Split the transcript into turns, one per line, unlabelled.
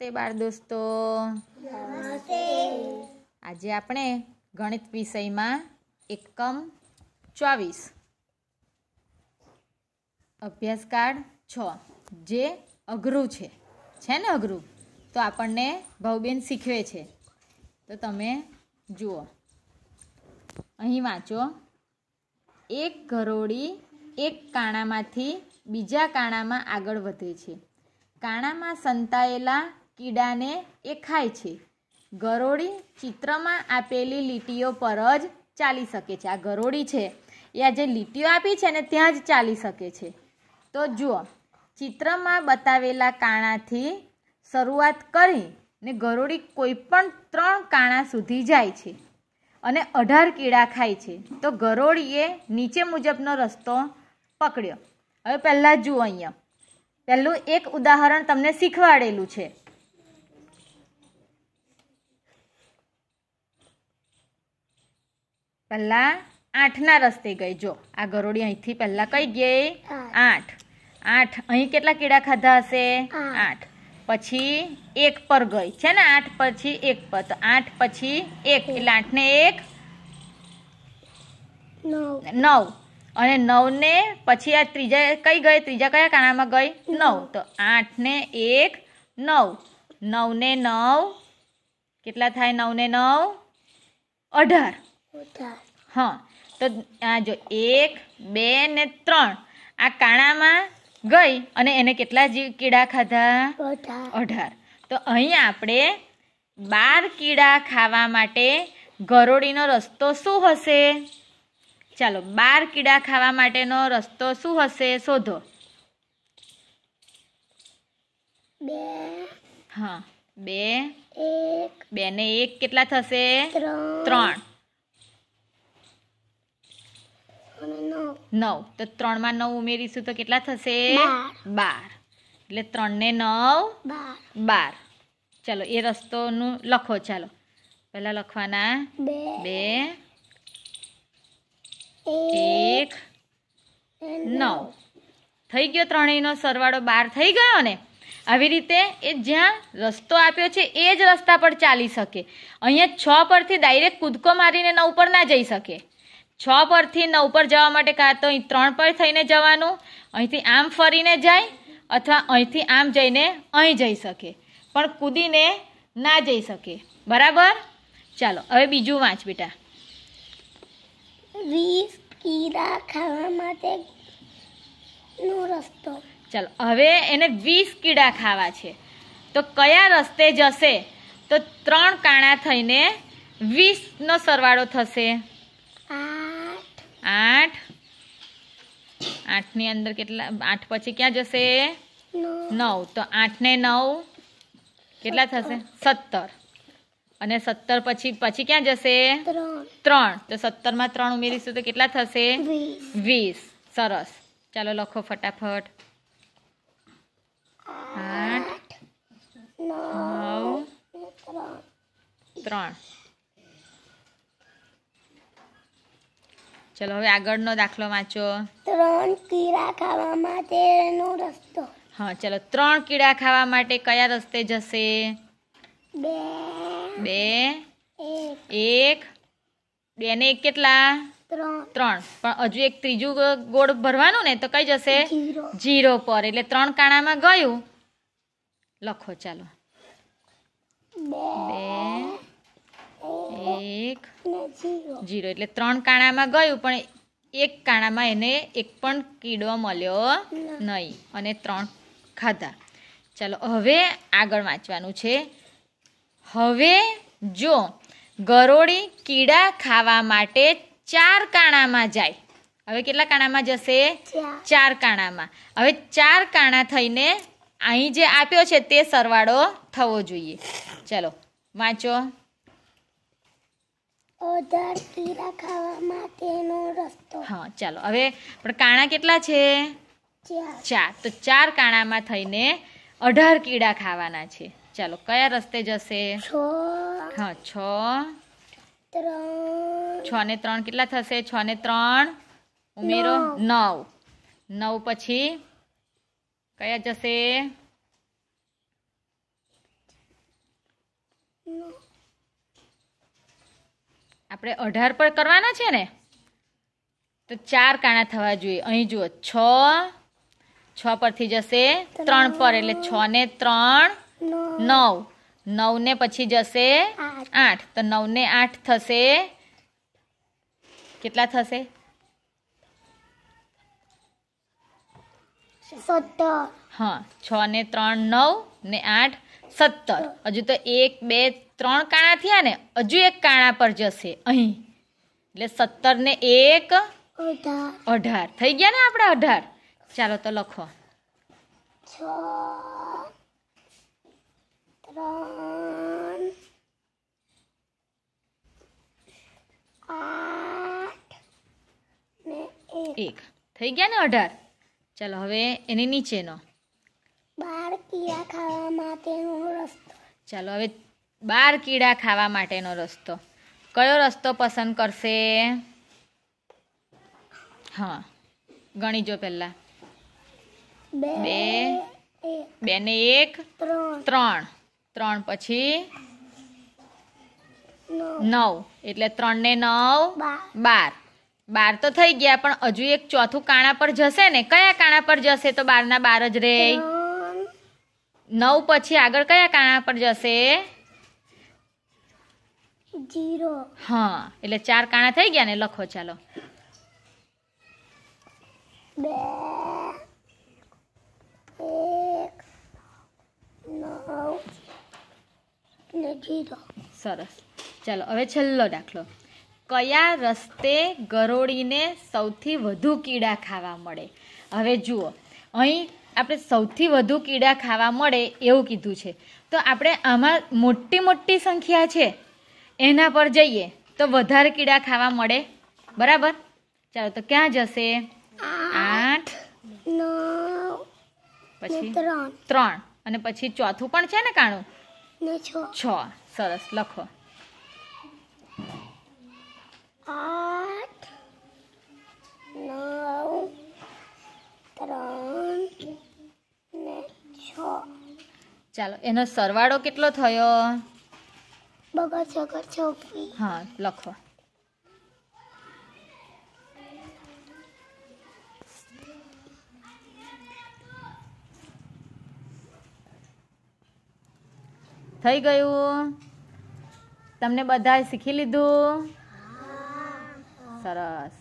નમસ્તે બાળ દોસ્તો આજે આપણે ગણિત વિષયમાં એકમ ચોવીસ અભ્યાસ કાર્ડ છ જે અઘરું છે છે ને અઘરું તો આપણને ભાવબેન શીખવે છે તો તમે જુઓ અહીં વાંચો એક ઘરોડી એક કાણામાંથી બીજા કાણામાં આગળ વધે છે કાણામાં સંતાયેલા કીડાને એ ખાય છે ગરોળી ચિત્રમાં આપેલી લીટીઓ પર જ ચાલી શકે છે આ ગરોળી છે એ આ જે લીટીઓ આપી છે ને ત્યાં જ ચાલી શકે છે તો જુઓ ચિત્રમાં બતાવેલા કાણાથી શરૂઆત કરી ને ગરોળી કોઈ પણ ત્રણ કાણા સુધી જાય છે અને અઢાર કીડા ખાય છે તો ગરોળીએ નીચે મુજબનો રસ્તો પકડ્યો હવે પહેલાં જુઓ અહીંયા પહેલું એક ઉદાહરણ તમને શીખવાડેલું છે પહેલાં આઠના રસ્તે ગઈ જો આ ગરોડી અહીંથી પહેલાં કઈ ગઈ આઠ આઠ અહીં કેટલા કીડા ખાધા હશે આઠ પછી એક પર ગઈ છે ને આઠ પછી એક પર તો આઠ પછી એક એટલે આઠને એક નવ અને નવને પછી આ ત્રીજા કઈ ગઈ ત્રીજા કયા કાણામાં ગઈ નવ તો આઠને એક નવ નવને નવ કેટલા થાય નવને નવ અઢાર હા તો આ જો એક બે ને ત્રણ આ કાણામાં ગઈ અને એને કેટલા જીવ કીડા ખાધા અઢાર તો અહીં આપણે બાર કીડા ખાવા માટે ગરોળીનો રસ્તો શું હશે ચાલો બાર કીડા ખાવા માટેનો રસ્તો શું હશે શોધો બે હા બે બે ને એક કેટલા થશે ત્રણ નવ તો ત્રણમાં નવ ઉમેરીશું તો કેટલા થશે બાર એટલે ત્રણને નવ બાર ચાલો એ રસ્તોનું લખો ચાલો પહેલાં લખવાના બે એક નવ થઈ ગયો ત્રણેયનો સરવાળો બાર થઈ ગયો ને આવી રીતે એ જ્યાં રસ્તો આપ્યો છે એ જ રસ્તા પર ચાલી શકે અહીંયા છ પરથી ડાયરેક્ટ કૂદકો મારીને નવ પર ના જઈ શકે છ પરથી નવ પર જવા માટે કાં તો અહીં ત્રણ પર થઈને જવાનું અહીંથી આમ ફરીને જાય અથવા અહીંથી આમ જઈને અહીં જઈ શકે પણ કૂદીને ના જઈ શકે બરાબર ચાલો હવે બીજું વાંચ બેટા વીસ કીડા ખાવા માટે ચાલો હવે એને વીસ કીડા ખાવા છે તો કયા રસ્તે જશે તો ત્રણ કાણા થઈને વીસનો સરવાળો થશે આઠ આઠની અંદર કેટલા આઠ પછી ક્યાં જશે નવ તો આઠ ને નવ કેટલા થશે સત્તર અને સત્તર પછી પછી ક્યાં જશે ત્રણ તો સત્તર માં ત્રણ ઉમેરીશું તો કેટલા થશે વીસ સરસ ચાલો લખો ફટાફટ આઠ નવ ત્રણ ચલો હવે આગળનો દાખલો વાંચો ત્રણ કીડા ખાવા માટેનો રસ્તો હા ચલો ત્રણ કીડા ખાવા માટે કયા રસ્તે જશે બે બે એક બે ને એક કેટલા ત્રણ પણ હજુ એક ત્રીજું ગોળ ભરવાનું ને તો કઈ જશે જીરો પર એટલે ત્રણ કાણામાં ગયું લખો ચાલો બે એક જીરો એટલે ત્રણ કાણામાં ગયું પણ એક કાણામાં એને એક પણ કીડો મળ્યો નહીં અને ત્રણ ખાધા ચાલો હવે આગળ વાંચવાનું છે હવે જો ગરોળી કીડા ખાવા માટે ચાર કાણામાં જાય હવે કેટલા કાણામાં જશે ચાર કાણામાં હવે ચાર કાણા થઈને અહીં જે આપ્યો છે તે સરવાળો થવો જોઈએ ચલો વાંચો ઓધર કીરા હા ચાલો હવે પણ કાણા કેટલા છે ચાર તો ચાર કાણામાં થઈને અઢાર કીડા ખાવાના છે ચાલો કયા રસ્તે જશે હા છ છ ને ત્રણ કેટલા થશે છ ને ત્રણ ઉમેરો નવ નવ પછી કયા જશે આપણે અઢાર પર કરવાના છે ને તો ચાર કાણા થવા જોઈએ અહીં જુઓ છ છ પરથી જશે ત્રણ પર એટલે છ ને ત્રણ નવ નવ ને પછી જશે આઠ તો નવ ને આઠ થશે કેટલા થશે હા છ ને ત્રણ નવ ને આઠ સત્તર હજુ તો એક બે ત્રણ કાણા થયા ને હજુ એક કાણા પર જશે અહીં એટલે સત્તર ને એક અઢાર થઈ ગયા ને આપણે અઢાર ચાલો તો લખો એક થઈ ગયા ને અઢાર ચાલો હવે એની નીચેનો બાર કીડા ખાવા માટેનો રસ્તો ચાલો હવે બાર કીડા ખાવા માટેનો રસ્તો કયો રસ્તો પસંદ કરશે હા ગણી જો પહેલા બે બે ને એક ત્રણ ત્રણ પછી નવ એટલે ત્રણ ને નવ બાર બાર તો થઈ ગયા પણ હજુ એક ચોથું કાણા પર જશે ને કયા કાણા પર જશે તો બાર ના બાર જ રહે નવ પછી આગળ કયા કાણા પર જશે જીરો હા એટલે ચાર કાણા થઈ ગયા ને લખો ચાલો નવ સરસ ચાલો હવે છેલ્લો દાખલો કયા રસ્તે ગરોળીને સૌથી વધુ કીડા ખાવા મળે હવે જુઓ અહીં આપણે સૌથી વધુ કીડા ખાવા મળે એવું કીધું છે તો આપણે આમાં મોટી મોટી સંખ્યા છે એના પર જઈએ તો વધારે કીડા ખાવા મળે બરાબર ચાલો તો ક્યાં જશે આઠ પછી ત્રણ અને પછી ચોથું પણ છે ને કાણું છ સરસ લખો આ ચાલો એનો સરવાળો કેટલો થયો હા લખો થઈ ગયું તમને બધાએ શીખી લીધું સરસ